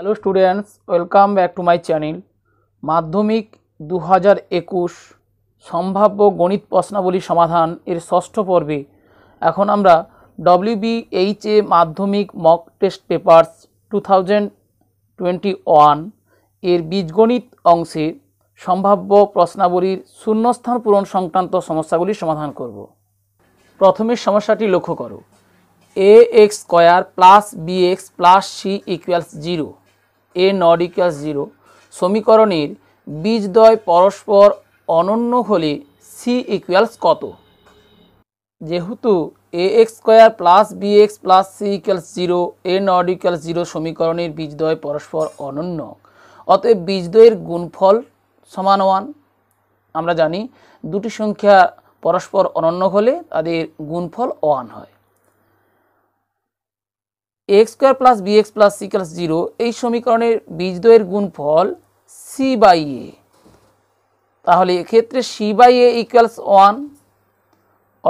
hello students welcome back to my channel Madhyamik দু হাজার একুশ সম্ভাব্য গণিত প্রশ্নাবলী সমাধান এর ষষ্ঠ পর্বে এখন আমরা WBHA Madhyamik mock test papers two thousand twenty one এর বীজগণিত অংশে সম্ভাব্য প্রশ্নাবলীর শূন্যস্থান পূরণ সংক্রান্ত সমস্যাগুলি সমাধান করব প্রথমে সমস্যাটি লক্ষ্য করো a x square plus b x plus c equals zero a not equals zero সমীকরণের বীজদ্বয় পরস্পর অনন্য হলে সি ইকুয়ালস কত যেহেতু a x square plus b x plus c equals zero a not equals zero সমীকরণের বীজদ্বয় পরস্পর অনন্য অতএব বীজদ্বয়ের গুণফল সমান ওয়ান আমরা জানি দুটি সংখ্যা পরস্পর অনন্য হলে তাদের গুণফল ওয়ান হয় x square plus b x plus c plus zero এই সমীকরণের বীজদ্বয়ের গুণফল সি বাই এ তাহলে এক্ষেত্রে c by a equals one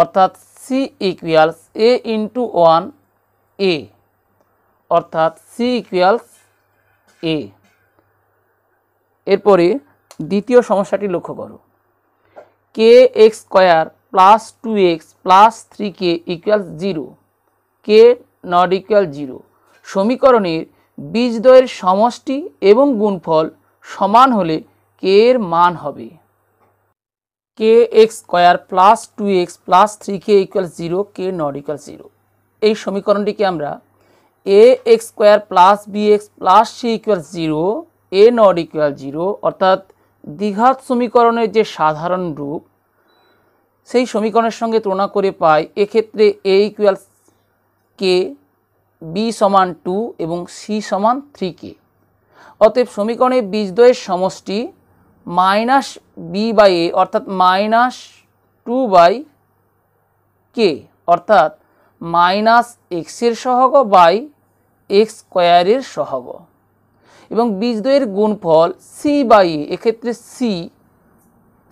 অর্থাৎ c equals a into one a অর্থাৎ সি ইকুয়ালস এ এরপরে দ্বিতীয় সমস্যাটি লক্ষ্য করো k x square plus two x plus three k equals zero k not equal zero সমীকরণের বীজদ্বয়ের সমষ্টি এবং গুণফল সমান হলে কে এর মান হবে k x square plus two x plus three k equal zero k not equal zero এই সমীকরণটিকে আমরা a x square plus b x plus c equal zero a not equal zero অর্থাৎ দ্বিঘাত সমীকরণের যে সাধারণ রূপ সেই সমীকরণের সঙ্গে তুলনা করে পাই এক্ষেত্রে এ ইকুয়াল কে বি সমান টু এবং সি সমান থ্রি কে অতএব সমীকরণে বীজদ্বয়ের সমষ্টি মাইনাস বি বাই এ অর্থাৎ মাইনাস টু বাই কে অর্থাৎ মাইনাস এক্সের সহগ বাই এক্স স্কোয়ারের সহগ এবং বীজদ্বয়ের গুণফল সি বাই এ এক্ষেত্রে c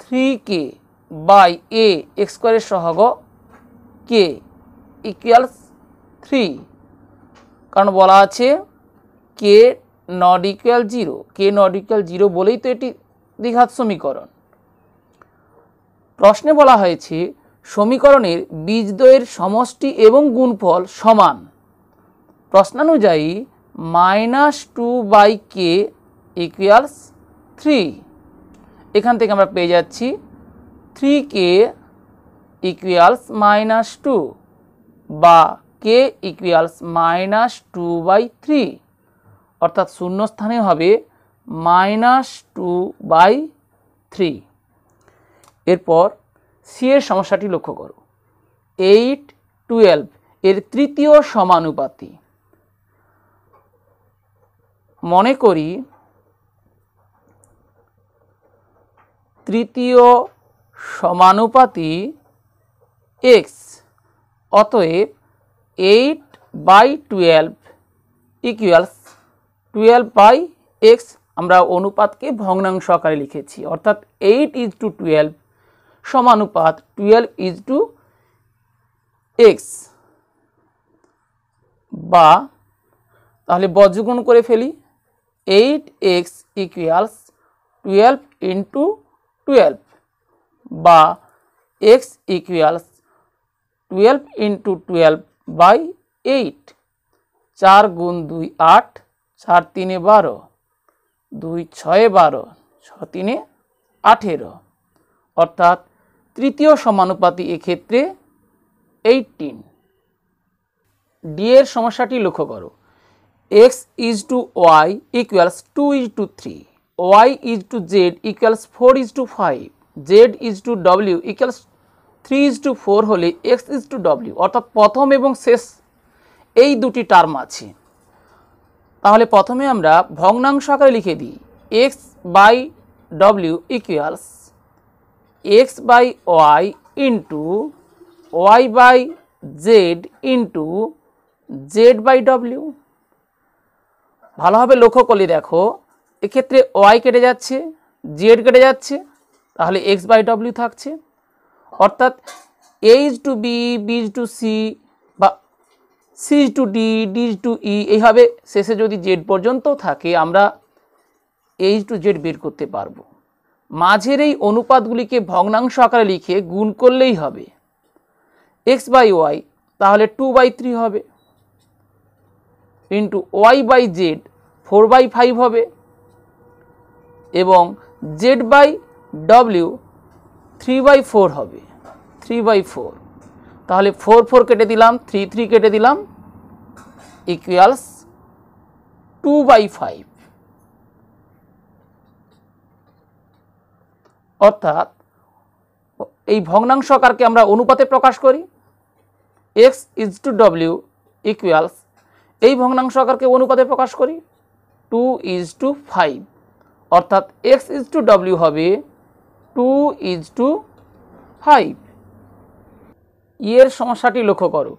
three k by a x স্কোয়ারের সহগ কে ইকুয়ালস থ্রি কারণ বলা আছে k not equal zero k not equal zero বলেই তো এটি দ্বিঘাত সমীকরণ প্রশ্নে বলা হয়েছে সমীকরণের বীজদ্বয়ের সমষ্টি এবং গুণফল সমান প্রশ্নানুযায়ী minus two by k equals three এখান থেকে আমরা পেয়ে যাচ্ছি three k equals minus two বা k equals minus two by three অর্থাৎ শূন্যস্থানে হবে মাইনাস টু বাই থ্রি এরপর সি এর সমস্যাটি লক্ষ্য করো এইট টুয়েলভ এর তৃতীয় সমানুপাতি মনে করি তৃতীয় সমানুপাতি এক্স অতএব 8 by twelve equals twelve by x আমরা অনুপাতকে ভগ্নাংশ আকারে লিখেছি অর্থাৎ এইট ইজ টু টুয়েলভ সমানুপাত টুয়েলভ ইজ টু এক্স বা তাহলে বজ্রগুণ করে ফেলি eight x equals twelve into twelve বা x equals twelve into twelve by eight চার গুণ দুই আট চার তিনে বারো দুই ছয়ে বারো ছ তিনে আঠেরো অর্থাৎ তৃতীয় সমানুপাতি এক্ষেত্রে এইটিন ডি এর সমস্যাটি লক্ষ্য করো x is to y equals two is to three y is to z equals four is to five z is to ডব্লিউ equals three is to four হলে এক্স ইজ টু ডব্লিউ অর্থাৎ প্রথম এবং শেষ এই দুটি টার্ম আছে তাহলে প্রথমে আমরা ভগ্নাংশ আকারে লিখে দিই X by W equals X by Y into Y by Z into Z by W ভালোভাবে লক্ষ্য করলে দেখো এক্ষেত্রে ওয়াই কেটে যাচ্ছে জেড কেটে যাচ্ছে তাহলে এক্স বাই ডব্লিউ থাকছে অর্থাৎ h to b b is to c বা c is to d d is to e এইভাবে শেষে যদি জেড পর্যন্ত থাকে আমরা এইচ টু জেড বের করতে পারবো মাঝের এই অনুপাতগুলিকে ভগ্নাংশ আকারে লিখে গুণ করলেই হবে এক্স বাই ওয়াই তাহলে টু বাই থ্রি হবে into Y by z four by five হবে এবং জেড বাই ডব্লিউ থ্রি বাই ফোর হবে থ্রি বাই ফোর তাহলে ফোর ফোর কেটে দিলাম থ্রি থ্রি কেটে দিলাম ইকুয়ালস টু বাই ফাইভ অর্থাৎ এই ভগ্নাংশ আকারকে আমরা অনুপাতে প্রকাশ করি এক্স ইজ টু ডব্লিউ ইকুয়ালস এই ভগ্নাংশ আকারকে অনুপাতে প্রকাশ করি টু ইজ টু ফাইভ অর্থাৎ এক্স ইজ টু ডব্লিউ হবে টু ইজ টু ফাইভ ইয়ের সমস্যাটি লক্ষ্য করো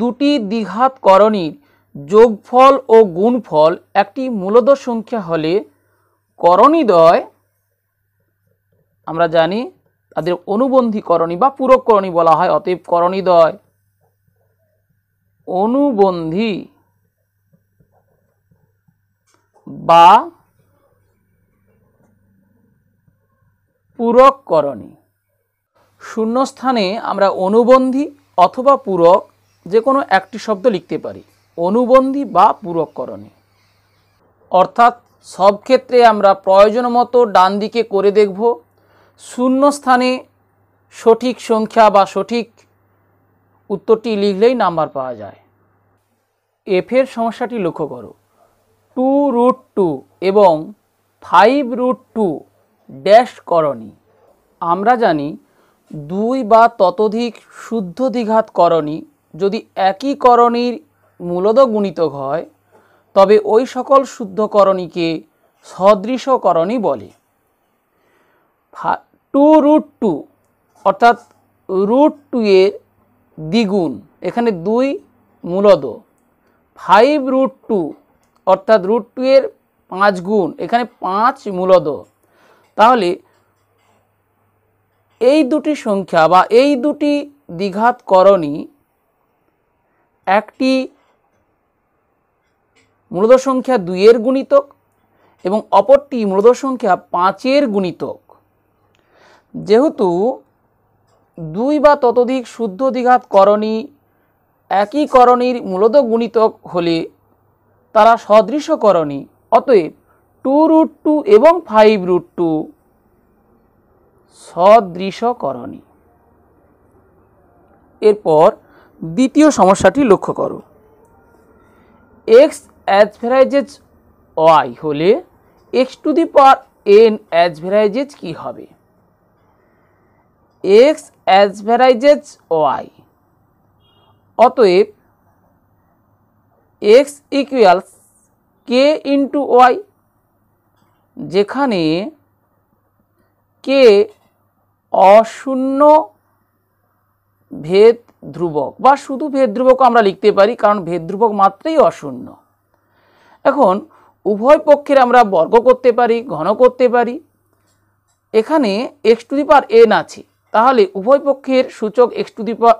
দুটি দ্বিঘাত করণীর যোগফল ও গুণফল একটি মূলত সংখ্যা হলে করণীদ্বয় আমরা জানি তাদের অনুবন্ধী করণী বা পূরক করণী বলা হয় অতএব করণীদ্বয় অনুবন্ধী বা পূরক করণী শূন্যস্থানে আমরা অনুবন্ধী অথবা পূরক যে কোনো একটি শব্দ লিখতে পারি অনুবন্ধী বা পূরক করণী অর্থাৎ সব ক্ষেত্রে আমরা প্রয়োজন মতো ডান দিকে করে দেখব শূন্যস্থানে সঠিক সংখ্যা বা সঠিক উত্তরটি লিখলেই নাম্বার পাওয়া যায় এফের সমস্যাটি লক্ষ্য করো টু রুট টু এবং ফাইভ রুট টু ড্যাশ করণী আমরা জানি দুই বা ততোধিক শুদ্ধ দ্বিঘাত করণী যদি একই করণীর মূলদ গুণিতক হয় তবে ওই সকল শুদ্ধকরণীকে করণী বলে টু রুট টু অর্থাৎ রুট টু এর দ্বিগুণ এখানে দুই মূলদ ফাইভ রুট টু অর্থাৎ রুট টু এর পাঁচ গুণ এখানে পাঁচ মূলদ তাহলে এই দুটি সংখ্যা বা এই দুটি দ্বিঘাত করণী একটি মূলদ সংখ্যা দুইয়ের গুণিতক এবং অপরটি মূলদ সংখ্যা পাঁচের গুণিতক যেহেতু দুই বা ততোধিক শুদ্ধ দ্বিঘাত করণী একই করণীর মূলত গুণিতক হলে তারা সদৃশ করণী অতএব টু রুট টু এবং ফাইভ রুট টু সদৃশকরণী এরপর দ্বিতীয় সমস্যাটি লক্ষ্য করো এক্স অ্যাজ ভ্যারাইজেজ ওয়াই হলে x to the power n as varies কী হবে এক্স অ্যাজ ভ্যারাইজেজ ওয়াই অতএব x equals k into y যেখানে কে অশূন্য ভেদ ধ্রুবক বা শুধু ভেদ ধ্রুবকও আমরা লিখতে পারি কারণ ভেদ ধ্রুবক মাত্রেই অশূন্য এখন উভয় পক্ষের আমরা বর্গ করতে পারি ঘন করতে পারি এখানে x to the power n আছে তাহলে উভয় পক্ষের সূচক এক্স টু দি পাওয়ার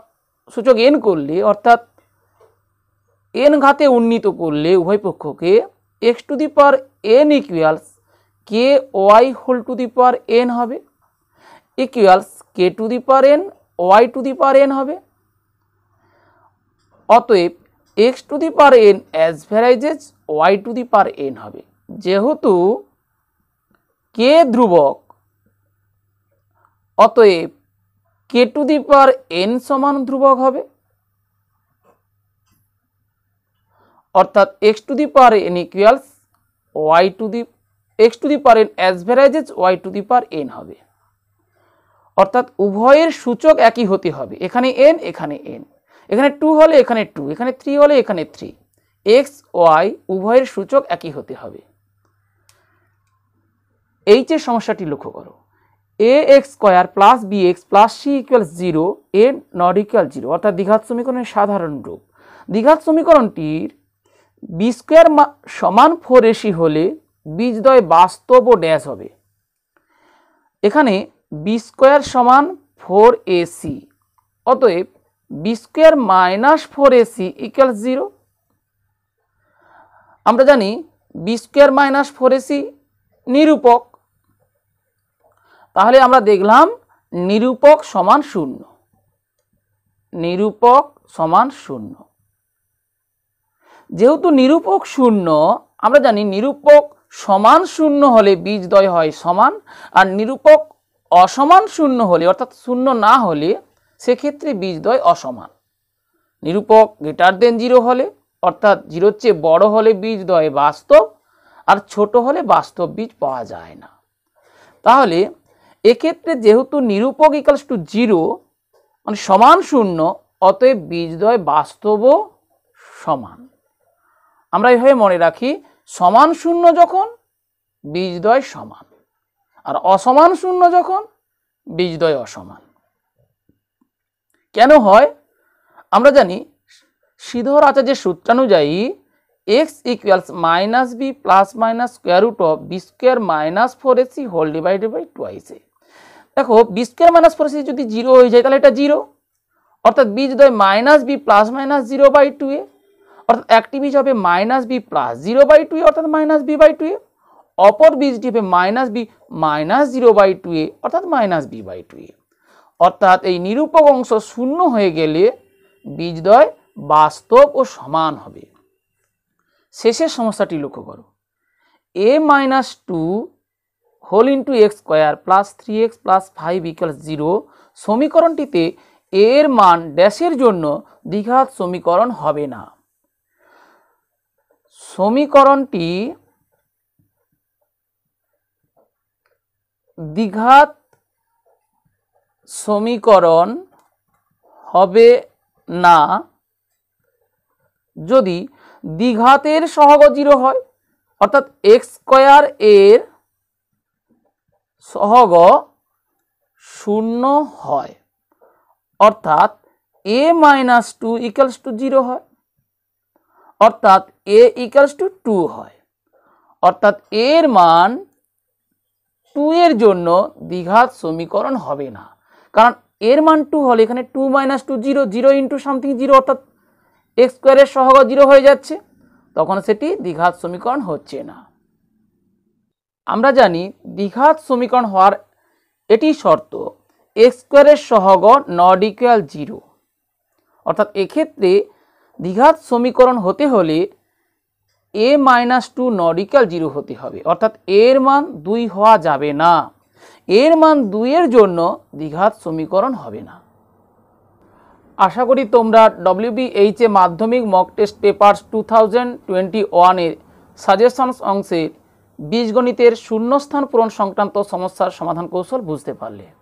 সূচক এন করলে অর্থাৎ এন ঘাতে উন্নীত করলে উভয় পক্ষকে x to the power n equals k y whole to the power n হবে equals k to the power n y to the power n হবে অতএব x to the power n as varies y to the power n হবে যেহেতু কে ধ্রুবক অতএব কে to the power N সমান ধ্রুবক হবে অর্থাৎ x to the power n equals y to the x to the power n as varies y to the power n হবে অর্থাৎ উভয়ের সূচক একই হতে হবে এখানে এন এখানে এন এখানে টু হলে এখানে টু এখানে থ্রি হলে এখানে থ্রি এক্স ওয়াই উভয়ের সূচক একই হতে হবে এইচের সমস্যাটি লক্ষ্য করো a x square plus b x plus c equal zero n not equal zero অর্থাৎ দীঘাত সমীকরণের সাধারণ রূপ দীঘাত সমীকরণটির বি স্কোয়ার সমান ফোর এসি হলে বীজদ্বয় বাস্তব ও ড্যাশ হবে এখানে বি স্কোয়ার সমান ফোর এসি অতএব b square minus four a c equal zero আমরা জানি b square minus four a c নিরূপক তাহলে আমরা দেখলাম নিরূপক সমান শূন্য নিরূপক সমান শূন্য যেহেতু নিরূপক শূন্য আমরা জানি নিরূপক সমান শূন্য হলে বীজদ্বয় হয় সমান আর নিরূপক অসমান শূন্য হলে অর্থাৎ শূন্য না হলে সেক্ষেত্রে বীজদ্বয় অসমান নিরূপক গ্রেটার দেন জিরো হলে অর্থাৎ জিরোর চেয়ে বড় হলে বীজদ্বয় বাস্তব আর ছোট হলে বাস্তব বীজ পাওয়া যায় না তাহলে এক্ষেত্রে যেহেতু নিরূপক ইকালস টু জিরো মানে সমান শূন্য অতএব বীজদ্বয় বাস্তবও সমান আমরা এভাবে মনে রাখি সমান শূন্য যখন বীজদ্বয় সমান আর অসমান শূন্য যখন বীজদ্বয় অসমান কেন হয় আমরা জানি শ্রীধর আচার্যের সূত্রানুযায়ী x equals minus b plus minus square root of b square minus four a c whole divided by twice a দেখো b square minus four a c যদি জিরো হয়ে যায় তাহলে এটা জিরো অর্থাৎ বি যদি minus b plus minus zero by two a অর্থাৎ একটি বীজ হবে minus b plus zero by two a অর্থাৎ minus b by two a অপর বীজটি হবে minus b minus zero by two a অর্থাৎ minus b by two a অর্থাৎ এই নিরূপক অংশ শূন্য হয়ে গেলে বীজদ্বয় বাস্তব ও সমান হবে শেষের সমস্যাটি লক্ষ্য করো a minus two whole into x square plus three x plus five equal zero সমীকরণটিতে এর মান ড্যাশের জন্য দ্বিঘাত সমীকরণ হবে না সমীকরণটি দ্বিঘাত সমীকরণ হবে না যদি দ্বিঘাতের সহগ জিরো হয় অর্থাৎ এক্স স্কোয়ার এর সহগ শূন্য হয় অর্থাৎ a minus two equals to zero হয় অর্থাৎ এ ইকালস টু টু হয় অর্থাৎ এর মান টু এর জন্য দ্বিঘাত সমীকরণ হবে না কারণ এর মান টু হলে এখানে two minus two zero zero into something zero অর্থাৎ এক্স স্কোয়ারের সহগ জিরো হয়ে যাচ্ছে তখন সেটি দ্বিঘাত সমীকরণ হচ্ছে না আমরা জানি দ্বিঘাত সমীকরণ হওয়ার এটি শর্ত এক্স স্কোয়ারের সহগ নট ইকুয়াল জিরো অর্থাৎ এক্ষেত্রে দ্বিঘাত সমীকরণ হতে হলে a minus two not equal zero হতে হবে অর্থাৎ এর মান দুই হওয়া যাবে না এর মান দুইয়ের জন্য দ্বিঘাত সমীকরণ হবে না আশা করি তোমরা WBHA Madhyamik mock test papers two thousand twenty ওয়ানের সাজেশনস অংশের বীজগণিতের শূন্যস্থান পূরণ সংক্রান্ত সমস্যার সমাধান কৌশল বুঝতে পারলে